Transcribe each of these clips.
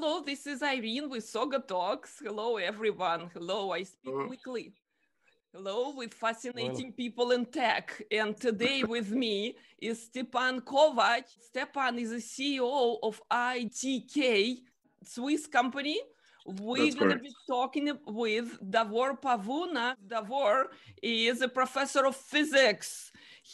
hello, this is Irene with Soga Talks. Hello, everyone. Hello, I speak hello. Oh. quickly. Hello, with fascinating people in tech. And today with me is Stepan Kovac. Stepan is the CEO of ITK, Swiss company. We're going to be talking with Davor Pavuna. Davor is a professor of physics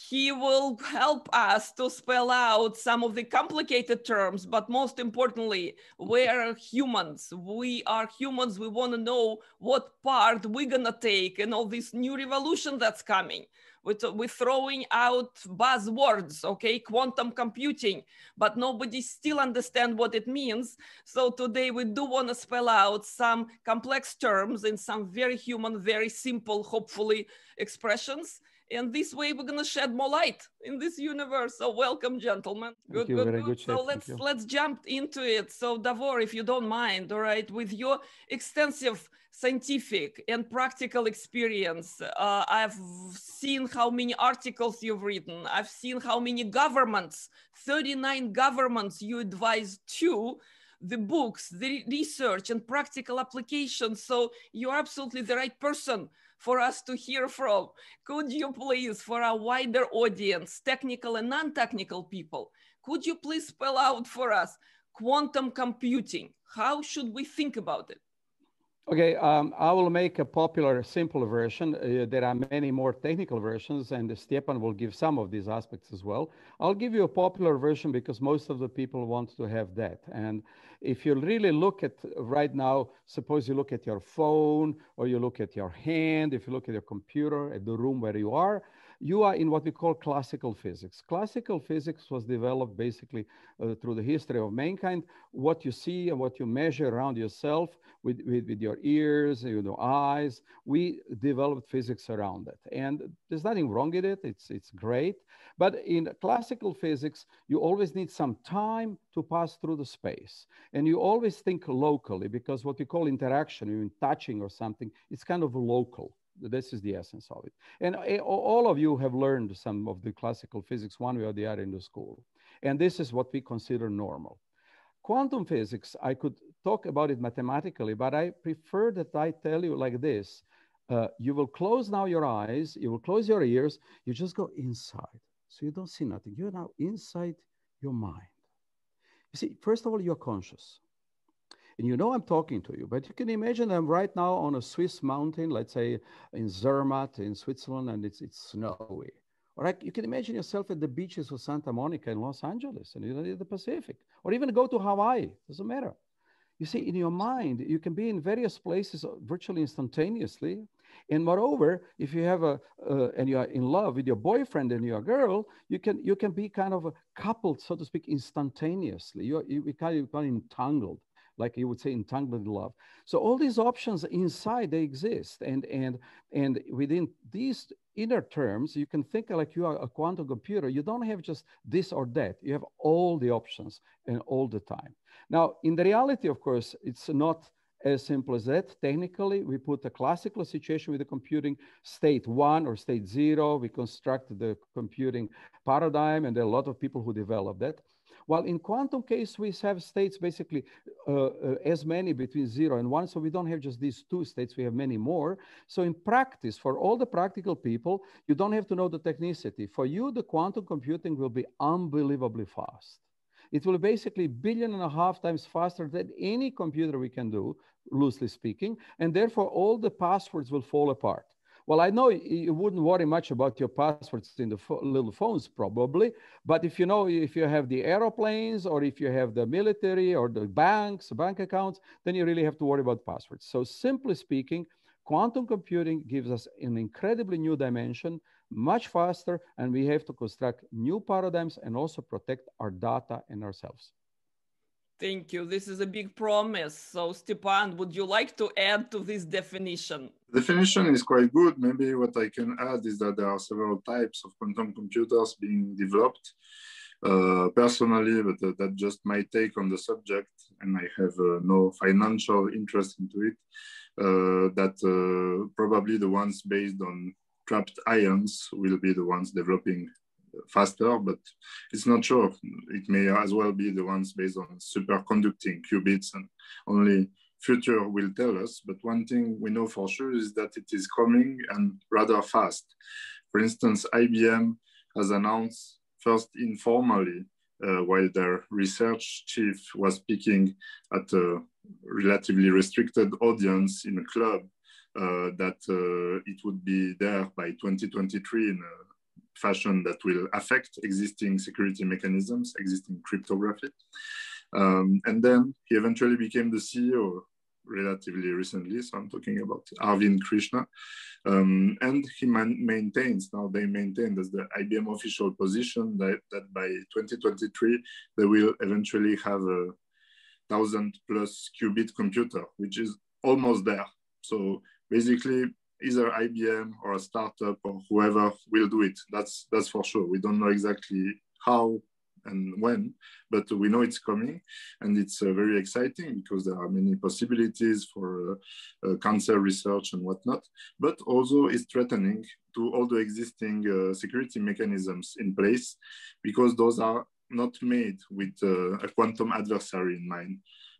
he will help us to spell out some of the complicated terms, but most importantly, we are humans. We are humans. We want to know what part we're going to take in all this new revolution that's coming. We're, throwing out buzzwords, okay, quantum computing, but nobody still understand what it means. So today we do want to spell out some complex terms in some very human, very simple, hopefully, expressions and this way we're going to shed more light in this universe so welcome gentlemen good good, good, good, so let's let's jump into it so davor if you don't mind all right with your extensive scientific and practical experience uh, i've seen how many articles you've written i've seen how many governments 39 governments you advise to the books the research and practical applications so you're absolutely the right person for us to hear from. Could you please, for a wider audience, technical and non-technical people, could you please spell out for us quantum computing? How should we think about it? Okay, um, I will make a popular, simple version. Uh, there are many more technical versions, and Stepan will give some of these aspects as well. I'll give you a popular version because most of the people want to have that. And if you really look at right now, suppose you look at your phone or you look at your hand, if you look at your computer, at the room where you are, you are in what we call classical physics. Classical physics was developed basically uh, through the history of mankind. What you see and what you measure around yourself with, with, with your ears, you know, eyes, we developed physics around it. And there's nothing wrong in it, it's, it's great. But in classical physics, you always need some time to pass through the space. And you always think locally because what we call interaction, even touching or something, it's kind of local this is the essence of it. And eh, all of you have learned some of the classical physics one way or the other in the school. And this is what we consider normal. Quantum physics, I could talk about it mathematically, but I prefer that I tell you like this. Uh, you will close now your eyes, you will close your ears, you just go inside. So you don't see nothing. You're now inside your mind. You see, first of all, you're conscious. And you know I'm talking to you, but you can imagine I'm right now on a Swiss mountain, let's say in Zermatt in Switzerland, and it's, it's snowy. Or like you can imagine yourself at the beaches of Santa Monica in Los Angeles and in the Pacific, or even go to Hawaii, doesn't matter. You see, in your mind, you can be in various places virtually instantaneously. And moreover, if you have a uh, and you are in love with your boyfriend and your girl, you can you can be kind of coupled, so to speak, instantaneously. You're, you are kind of entangled like you would say entangled love. So all these options inside they exist, and and and within these inner terms, you can think like you are a quantum computer. You don't have just this or that. You have all the options and all the time. Now, in the reality, of course, it's not as simple as that. Technically, we put a classical situation with the computing state one or state zero. We construct the computing paradigm, and there are a lot of people who develop that. Well, in quantum case, we have states basically uh, uh, as many between zero and one. So we don't have just these two states, we have many more. So in practice, for all the practical people, you don't have to know the technicity. For you, the quantum computing will be unbelievably fast. It will basically billion and a half times faster than any computer we can do, loosely speaking, and therefore all the passwords will fall apart. Well, I know you wouldn't worry much about your passwords in the fo little phones probably, but if you know, if you have the aeroplanes or if you have the military or the banks, bank accounts, then you really have to worry about passwords. So simply speaking, quantum computing gives us an incredibly new dimension, much faster, and we have to construct new paradigms and also protect our data and ourselves. Thank you. This is a big promise. So, Stepan, would you like to add to this definition? The definition is quite good. Maybe what I can add is that there are several types of quantum computers being developed. Uh, personally, but uh, that just my take on the subject, and I have uh, no financial interest into it. Uh, that uh, probably the ones based on trapped ions will be the ones developing faster, but it's not sure. It may as well be the ones based on superconducting qubits, and only future will tell us. But one thing we know for sure is that it is coming and rather fast. For instance, IBM has announced first informally uh, while their research chief was speaking at a relatively restricted audience in a club uh, that uh, it would be there by 2023 in a fashion that will affect existing security mechanisms, existing cryptography. Um, and then he eventually became the CEO relatively recently. So I'm talking about Arvind Krishna. Um, and he man- maintains, now they maintain as the IBM official position that, that by 2023, they will eventually have a thousand plus qubit computer, which is almost there. So basically either IBM or a startup or whoever will do it. That's that's for sure. We don't know exactly how and when, but we know it's coming, and it's uh, very exciting because there are many possibilities for uh, uh, cancer research and whatnot. But also, it's threatening to all the existing uh, security mechanisms in place because those are not made with uh, a quantum adversary in mind.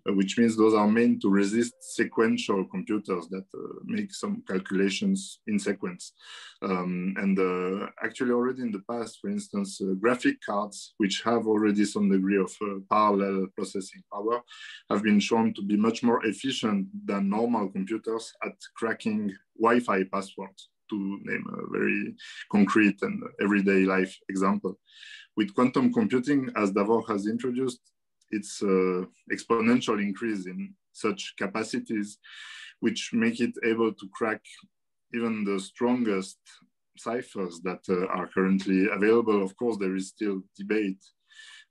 Uh, which means those are meant to resist sequential computers that uh, make some calculations in sequence. Um, and uh, actually already in the past, for instance, uh, graphic cards, which have already some degree of uh, parallel processing power, have been shown to be much more efficient than normal computers at cracking Wi-Fi passwords to name a very concrete and everyday life example. With quantum computing, as Davor has introduced, its uh, exponential increase in such capacities, which make it able to crack even the strongest ciphers that uh, are currently available. Of course, there is still debate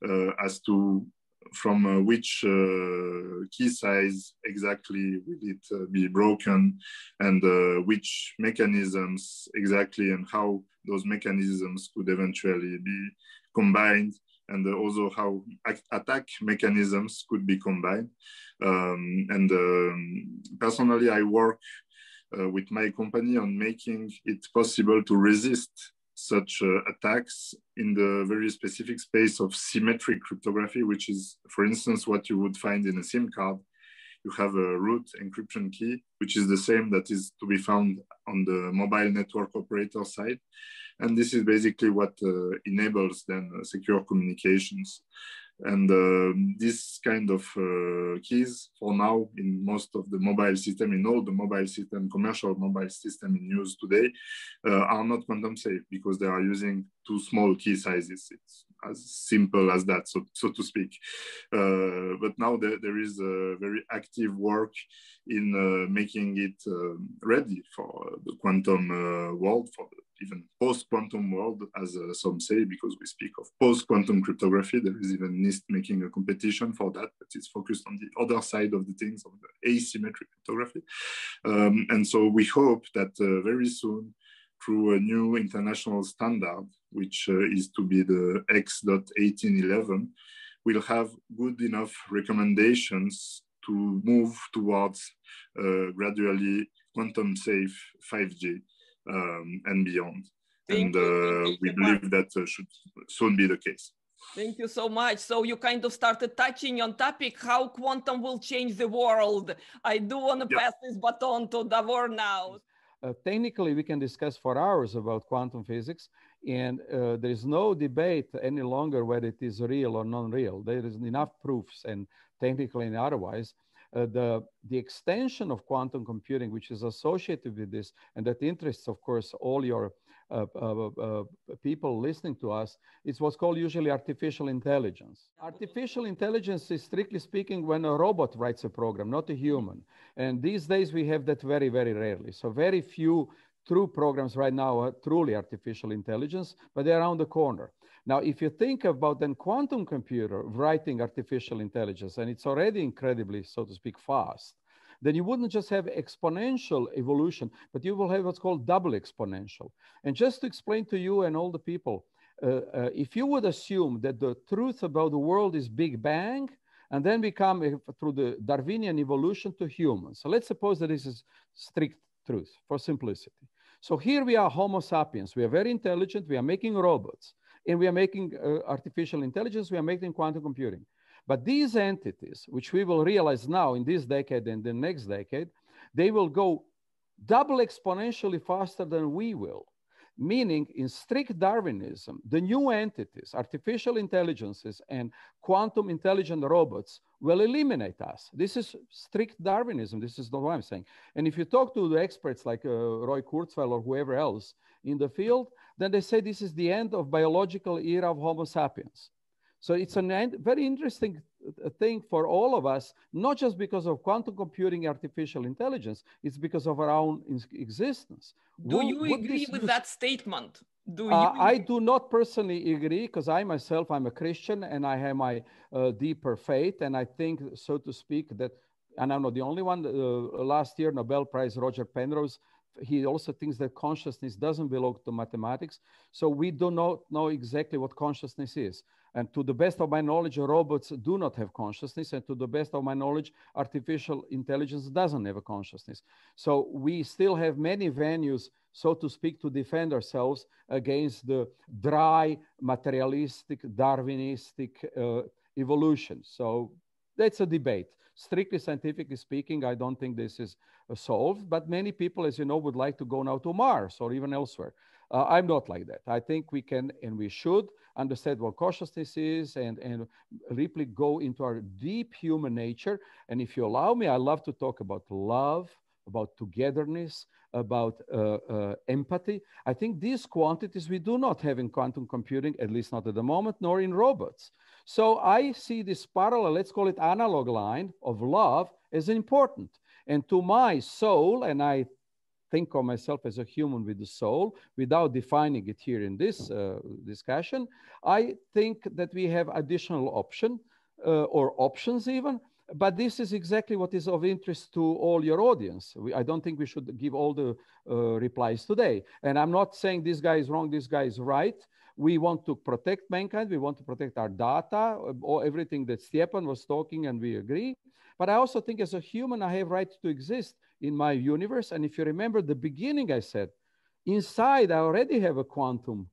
uh, as to from uh, which uh, key size exactly will it uh, be broken and which mechanisms exactly and how those mechanisms could eventually be combined and also how attack mechanisms could be combined. Um, and um, personally, I work uh, with my company on making it possible to resist such uh, attacks in the very specific space of symmetric cryptography, which is, for instance, what you would find in a SIM card you have a root encryption key, which is the same that is to be found on the mobile network operator side. And this is basically what uh, enables then uh, secure communications. And uh, this kind of uh, keys for now in most of the mobile system, in all the mobile system, commercial mobile system in use today uh, are not quantum safe because they are using too small key sizes. It's as simple as that, so, so to speak. Uh, but now there, there is a very active work in uh, making it um, ready for the quantum uh, world, for the, even post-quantum world, as uh, some say, because we speak of post-quantum cryptography. There is even NIST making a competition for that, but it's focused on the other side of the things, of the asymmetric cryptography. Um, and so we hope that uh, very soon, through a new international standard, which uh, is to be the X.1811, will have good enough recommendations to move towards uh, gradually quantum safe 5G um, and beyond. Thank and uh, we believe that uh, should soon be the case. Thank you so much. So you kind of started touching on topic how quantum will change the world. I do want to pass this baton to Davor now. Uh, technically, we can discuss for hours about quantum physics, and uh, there is no debate any longer whether it is real or non-real. There is enough proofs and technically and otherwise. Uh, the, the extension of quantum computing, which is associated with this, and that interests, of course, all your uh, uh, uh, uh people listening to us, is what's called usually artificial intelligence. Artificial intelligence is strictly speaking when a robot writes a program, not a human. And these days we have that very, very rarely. So very few through programs right now are truly artificial intelligence, but they're around the corner. Now, if you think about then quantum computer writing artificial intelligence, and it's already incredibly, so to speak, fast, then you wouldn't just have exponential evolution, but you will have what's called double exponential. And just to explain to you and all the people, uh, uh, if you would assume that the truth about the world is Big Bang, and then we come through the Darwinian evolution to humans. So let's suppose that this is strict truth for simplicity. So here we are Homo sapiens. We are very intelligent. We are making robots and we are making uh, artificial intelligence. We are making quantum computing. But these entities, which we will realize now in this decade and the next decade, they will go double exponentially faster than we will. Meaning, in strict Darwinism, the new entities, artificial intelligences and quantum intelligent robots, will eliminate us. This is strict Darwinism. This is not what I'm saying. And if you talk to the experts like uh, Roy Kurzweil or whoever else in the field, then they say this is the end of biological era of Homo sapiens. So it's a very interesting thing for all of us, not just because of quantum computing, artificial intelligence, it's because of our own existence. Do you agree with that statement? Do uh, I do not personally agree because I myself, I'm a Christian and I have my uh, deeper faith. And I think, so to speak, that, and I'm not the only one, uh, last year, Nobel Prize, Roger Penrose, he also thinks that consciousness doesn't belong to mathematics. So we do not know exactly what consciousness is. And to the best of my knowledge, robots do not have consciousness. And to the best of my knowledge, artificial intelligence doesn't have a consciousness. So we still have many venues, so to speak, to defend ourselves against the dry, materialistic, Darwinistic uh, evolution. So that's a debate. Strictly scientifically speaking, I don't think this is uh, solved. But many people, as you know, would like to go now to Mars or even elsewhere. Uh, I'm not like that. I think we can and we should understand what consciousness is and, and deeply go into our deep human nature. And if you allow me, I love to talk about love, about togetherness, about uh, uh, empathy. I think these quantities we do not have in quantum computing, at least not at the moment, nor in robots. So I see this parallel, let's call it analog line of love as important. And to my soul, and I think of myself as a human with a soul without defining it here in this uh, discussion. I think that we have additional option uh, or options even, but this is exactly what is of interest to all your audience. We, I don't think we should give all the uh, replies today. And I'm not saying this guy is wrong, this guy is right. We want to protect mankind. We want to protect our data, or uh, everything that Stepan was talking, and we agree. But I also think as a human, I have right to exist in my universe. And if you remember the beginning, I said, inside I already have a quantum,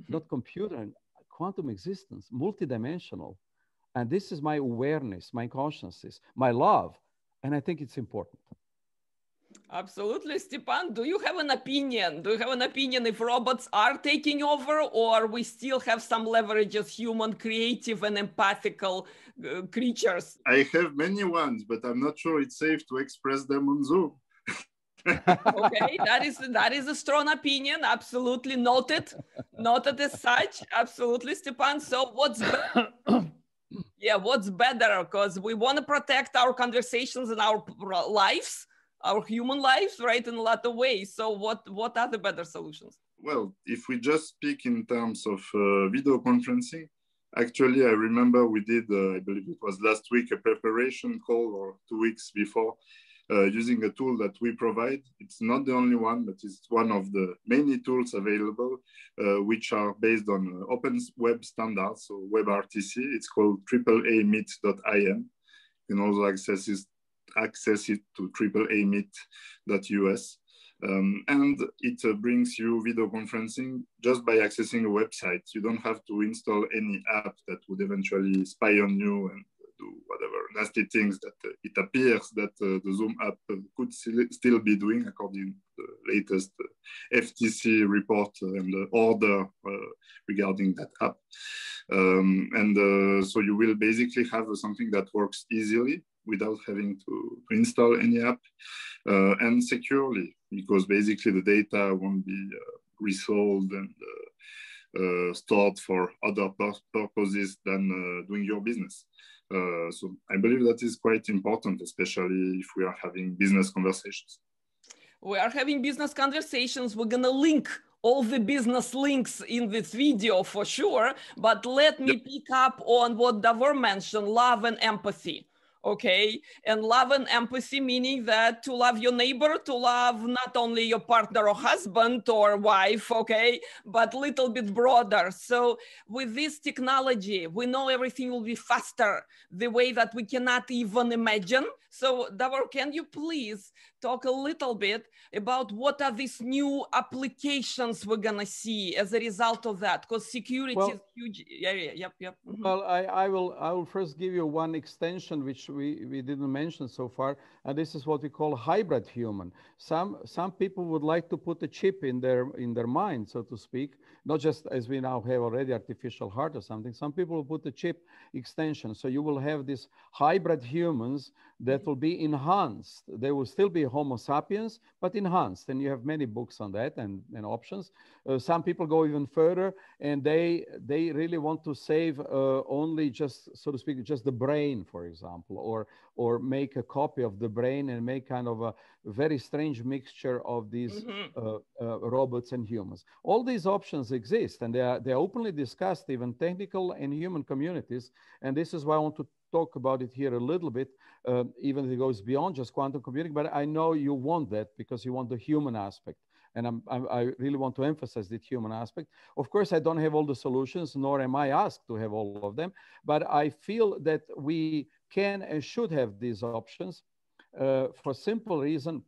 mm-hmm. not computer, quantum existence, multidimensional. And this is my awareness, my consciousness, my love. And I think it's important. Absolutely. Stepan, do you have an opinion? Do you have an opinion if robots are taking over or we still have some leverage as human creative and empathical uh, creatures? I have many ones, but I'm not sure it's safe to express them on Zoom. okay, that is that is a strong opinion. Absolutely noted, noted as such. Absolutely, Stepan. So what's yeah, what's better? Because we want to protect our conversations and our lives, our human lives, right, in a lot of ways. So what what are the better solutions? Well, if we just speak in terms of uh, video conferencing, actually, I remember we did, uh, I believe it was last week, a preparation call or two weeks before. Uh, using a tool that we provide. It's not the only one, but it's one of the many tools available, uh, which are based on uh, open web standards, so WebRTC. It's called AAAMeet.in. You can also access it access it to AAAMeet.us. Um, and it uh, brings you video conferencing just by accessing a website. You don't have to install any app that would eventually spy on you and do whatever nasty things that uh, it appears that uh, the Zoom app uh, could still be doing according to the latest uh, FTC report and the order uh, regarding that app. Um, and so you will basically have something that works easily without having to, to install any app uh, and securely because basically the data won't be uh, resold and uh, uh stored for other purposes than uh, doing your business. Uh, so I believe that is quite important, especially if we are having business conversations. We are having business conversations. We're going to link all the business links in this video for sure, but let me yep. pick up on what Davor mentioned, love and empathy okay and love and empathy meaning that to love your neighbor to love not only your partner or husband or wife okay but little bit broader so with this technology we know everything will be faster the way that we cannot even imagine so Davor, can you please talk a little bit about what are these new applications we're gonna see as a result of that? Because security well, is huge yeah, Yep, yep. Mm -hmm. Well, I, I will I will first give you one extension which we, we didn't mention so far, and this is what we call hybrid human. Some some people would like to put a chip in their in their mind, so to speak, not just as we now have already artificial heart or something. Some people will put a chip extension. So you will have these hybrid humans that will be enhanced. There will still be Homo sapiens, but enhanced. And you have many books on that and, and options. Uh, some people go even further and they, they really want to save uh, only just, so to speak, just the brain, for example, or, or make a copy of the brain and make kind of a very strange mixture of these mm-hmm. uh, uh robots and humans. All these options exist and they are, they are openly discussed, even technical and human communities. And this is why I want to talk about it here a little bit, um, even if it goes beyond just quantum computing. But I know you want that because you want the human aspect. And I'm, I'm, i really want to emphasize the human aspect. Of course, I don't have all the solutions, nor am I asked to have all of them, but I feel that we can and should have these options uh, for simple reason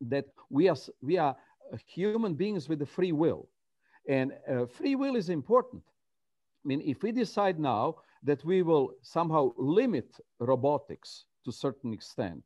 that we are, we are uh, human beings with a free will. And uh, free will is important. I mean, if we decide now that we will somehow limit robotics to certain extent.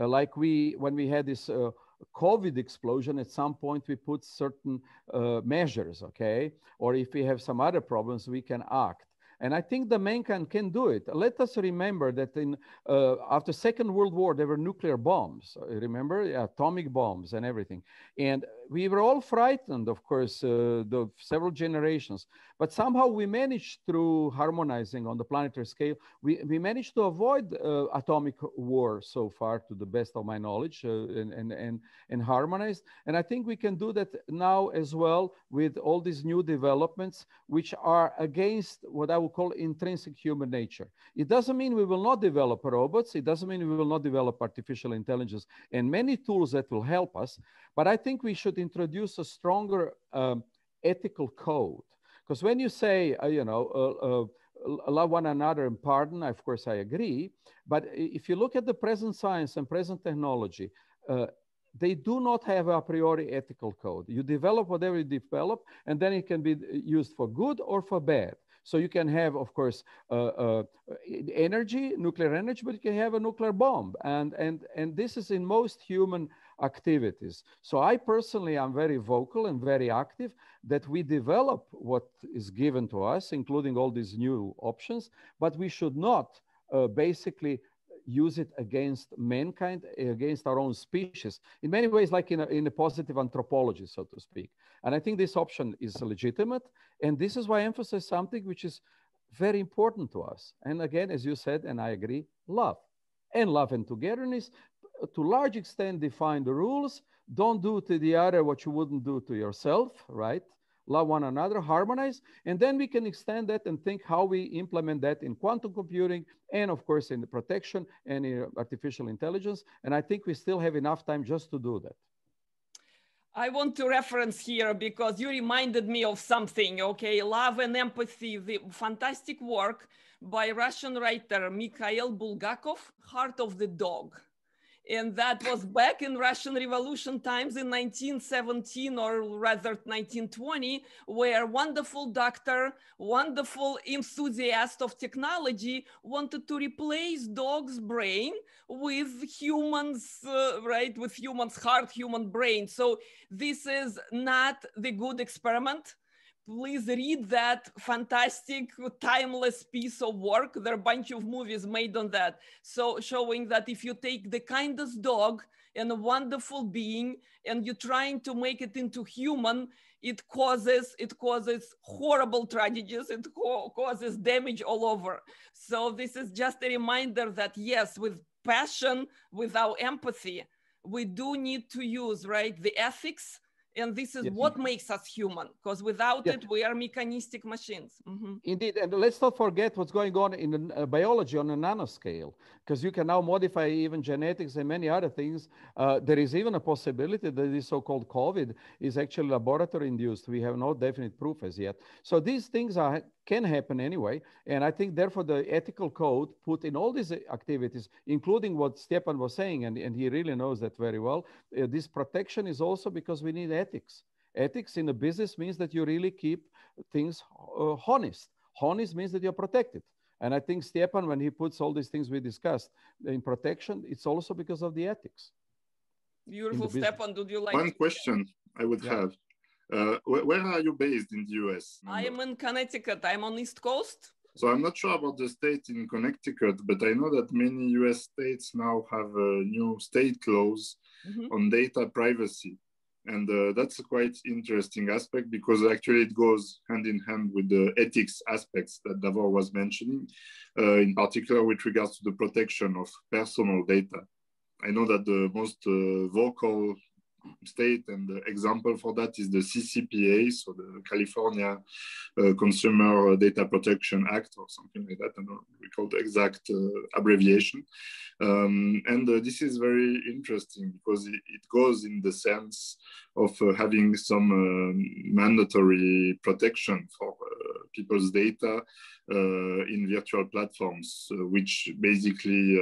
Uh, like we, when we had this uh, COVID explosion, at some point we put certain uh, measures, okay? Or if we have some other problems, we can act. And I think the mankind can do it. Let us remember that in uh, after Second World War there were nuclear bombs. Uh, remember atomic bombs and everything. And we were all frightened, of course, uh, the several generations, but somehow we managed through harmonizing on the planetary scale, we, we managed to avoid uh, atomic war so far, to the best of my knowledge, uh, and, and, and, and harmonized. And I think we can do that now as well with all these new developments, which are against what I would call intrinsic human nature. It doesn't mean we will not develop robots, it doesn't mean we will not develop artificial intelligence and many tools that will help us, but I think we should should introduce a stronger um, ethical code. Because when you say, uh, you know, uh, uh love one another and pardon, of course I agree. But if you look at the present science and present technology, uh, they do not have a priori ethical code. You develop whatever you develop, and then it can be uh, used for good or for bad. So you can have, of course, uh, uh, energy, nuclear energy, but you can have a nuclear bomb. And, and, and this is in most human activities. So I personally am very vocal and very active that we develop what is given to us, including all these new options, but we should not uh, basically use it against mankind, against our own species, in many ways, like in a, in a positive anthropology, so to speak. And I think this option is legitimate. And this is why I emphasize something which is very important to us. And again, as you said, and I agree, love. And love and togetherness, to large extent define the rules. Don't do to the other what you wouldn't do to yourself, right? Love one another, harmonize, and then we can extend that and think how we implement that in quantum computing and, of course, in the protection and in artificial intelligence. And I think we still have enough time just to do that. I want to reference here because you reminded me of something, okay? Love and Empathy, the fantastic work by Russian writer Mikhail Bulgakov, Heart of the Dog and that was back in russian revolution times in 1917 or rather 1920 where wonderful doctor wonderful enthusiast of technology wanted to replace dog's brain with humans uh, right with humans heart human brain so this is not the good experiment please read that fantastic timeless piece of work there are a bunch of movies made on that so showing that if you take the kindest dog and a wonderful being and you're trying to make it into human it causes it causes horrible tragedies it co- causes damage all over so this is just a reminder that yes with passion with our empathy we do need to use right the ethics and this is yes. what makes us human because without yes. it we are mechanistic machines mm -hmm. indeed and let's not forget what's going on in uh, biology on a nanoscale because you can now modify even genetics and many other things uh, there is even a possibility that this so-called covid is actually laboratory induced we have no definite proof as yet so these things are can happen anyway. And I think, therefore, the ethical code put in all these activities, including what Stepan was saying, and, and he really knows that very well, uh, this protection is also because we need ethics. Ethics in a business means that you really keep things uh, honest. Honest means that you're protected. And I think Stepan, when he puts all these things we discussed in protection, it's also because of the ethics. Beautiful, the Stepan. Would you like one question? I would yeah. have. Uh, where, are you based in the US? I am in Connecticut. I'm on East Coast. So I'm not sure about the state in Connecticut, but I know that many US states now have a uh, new state laws mm-hmm. on data privacy. And uh, that's a quite interesting aspect because actually it goes hand in hand with the ethics aspects that Davor was mentioning, uh, in particular with regards to the protection of personal data. I know that the most uh, vocal state, and the example for that is the CCPA, so the California uh, Consumer Data Protection Act, or something like that. I don't recall the exact uh, abbreviation. Um, and uh, this is very interesting because it, it, goes in the sense of uh, having some uh, mandatory protection for uh, people's data in virtual platforms, which basically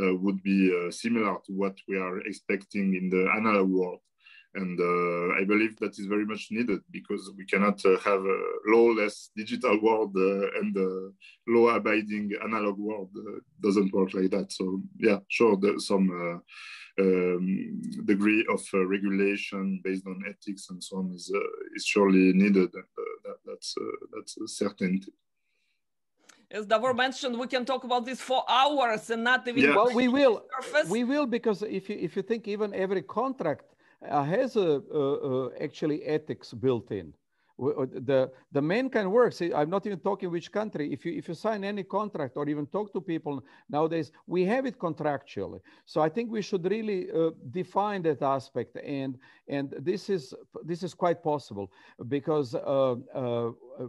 uh, would be uh, similar to what we are expecting in the analog world. And uh, I believe that is very much needed because we cannot have a lawless digital world and a law-abiding analog world doesn't work like that. So yeah, sure, some um, degree of uh, regulation based on ethics and so on is uh, is surely needed. And, uh, that, that's that's a certainty as Davor mentioned, we can talk about this for hours and not even. Yeah. Well, we will. Surface. We will because if you if you think even every contract uh, has a, actually ethics built in. Uh, the the main kind of works. I'm not even talking which country. If you if you sign any contract or even talk to people nowadays, we have it contractually. So I think we should really uh, define that aspect, and and this is this is quite possible because uh,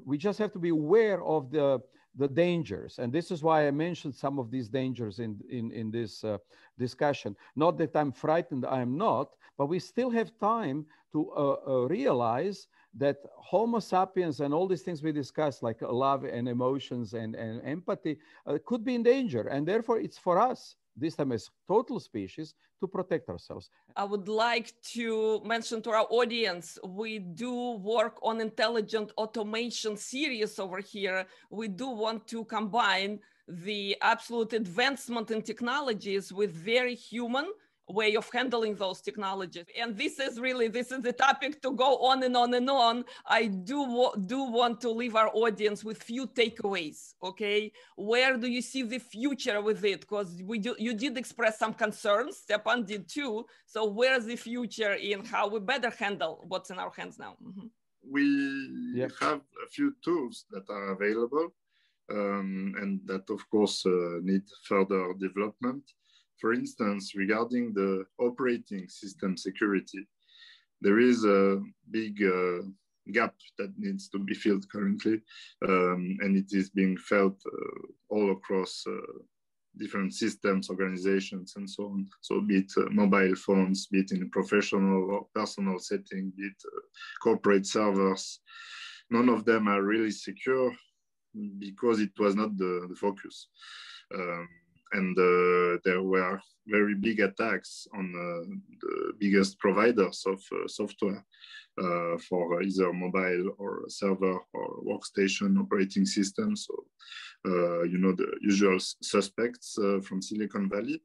we just have to be aware of the the dangers. And this is why I mentioned some of these dangers in, in, in this uh, discussion. Not that I'm frightened, I am not, but we still have time to uh, uh, realize that Homo sapiens and all these things we discussed, like love and emotions and, and empathy, uh, could be in danger. And therefore, it's for us this time as total species to protect ourselves. I would like to mention to our audience we do work on intelligent automation series over here. We do want to combine the absolute advancement in technologies with very human way of handling those technologies and this is really this is the topic to go on and on and on i do do want to leave our audience with few takeaways okay where do you see the future with it because we do, you did express some concerns stepan did too so where's the future in how we better handle what's in our hands now mm-hmm. we have a few tools that are available um, and that of course uh, need further development for instance, regarding the operating system security, there is a big uh, gap that needs to be filled currently, um, and it is being felt uh, all across uh, different systems, organizations, and so on. So, be it uh, mobile phones, be it in a professional or personal setting, be it uh, corporate servers, none of them are really secure because it was not the, the focus. Um, and uh, there were very big attacks on uh, the biggest providers of uh, software for either mobile or server or workstation operating systems. So, you know, the usual suspects from Silicon Valley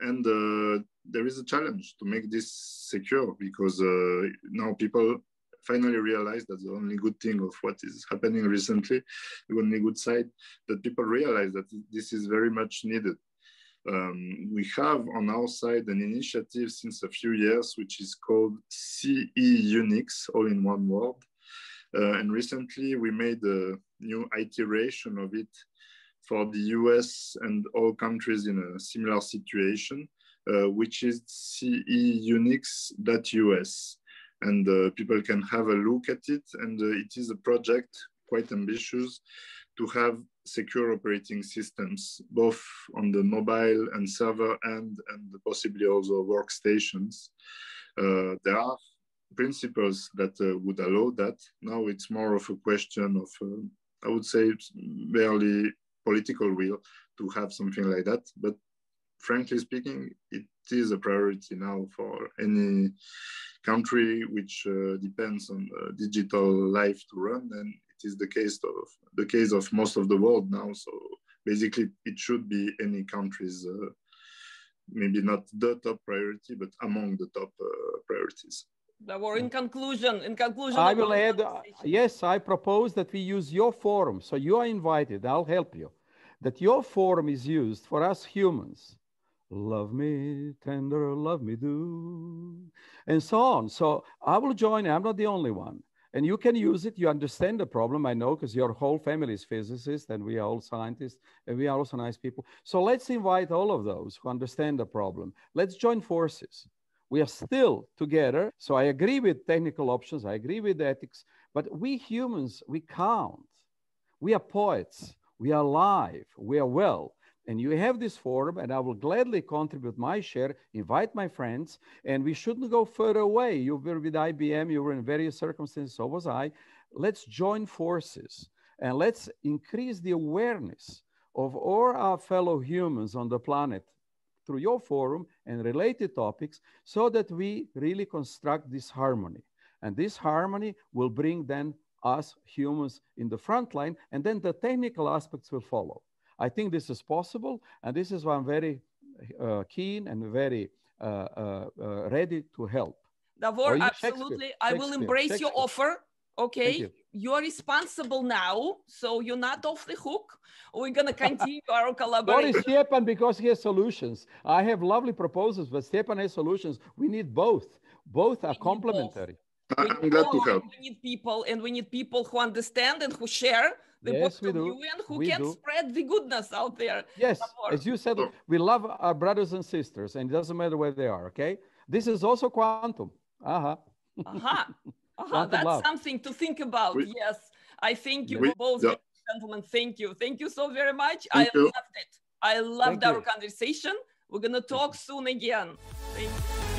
and uh, there is a challenge to make this secure because uh, now people finally realized that's the only good thing of what is happening recently, the only good side that people realize that this is very much needed. Um, we have on our side an initiative since a few years, which is called CE Unix, all in one word. Uh, and recently we made a new iteration of it for the US and all countries in a similar situation, uh, which is CE Unix.us and uh, people can have a look at it. And uh, it is a project quite ambitious to have secure operating systems, both on the mobile and server end, and possibly also workstations. Uh, there are principles that uh, would allow that. Now it's more of a question of, uh, I would say, barely political will to have something like that, but frankly speaking, it is a priority now for any country which uh, depends on digital life to run, and it is the case of the case of most of the world now. So basically, it should be any country's uh, maybe not the top priority, but among the top uh, priorities. Or in conclusion, in conclusion, I will add. Uh, yes, I propose that we use your forum. So you are invited. I'll help you. That your forum is used for us humans love me tender love me do and so on so i will join i'm not the only one and you can use it you understand the problem i know because your whole family is physicists and we are all scientists and we are also nice people so let's invite all of those who understand the problem let's join forces we are still together so i agree with technical options i agree with ethics but we humans we count we are poets we are alive we are well and you have this forum and i will gladly contribute my share invite my friends and we shouldn't go further away you were with ibm you were in various circumstances so was i let's join forces and let's increase the awareness of all our fellow humans on the planet through your forum and related topics so that we really construct this harmony and this harmony will bring then us humans in the front line and then the technical aspects will follow I think this is possible, and this is why I'm very uh, keen and very uh, uh, uh, ready to help. Davor, absolutely. I will embrace your offer. Okay, you. you. are responsible now, so you're not off the hook. We're gonna continue our collaboration. What is Stepan because he has solutions. I have lovely proposals, but Stepan has solutions. We need both. Both are complementary. I'm glad to help. We need people, and we need people who understand and who share the yes, we do. UN who we can do. spread the goodness out there. Yes, before. as you said, we love our brothers and sisters, and it doesn't matter where they are. Okay, this is also quantum. Uh huh. Uh huh. Uh -huh. That's love. something to think about. We, yes, I think you we, both, yeah. gentlemen. Thank you. Thank you so very much. Thank I you. loved it. I loved thank our you. conversation. We're gonna talk soon again. Thank you.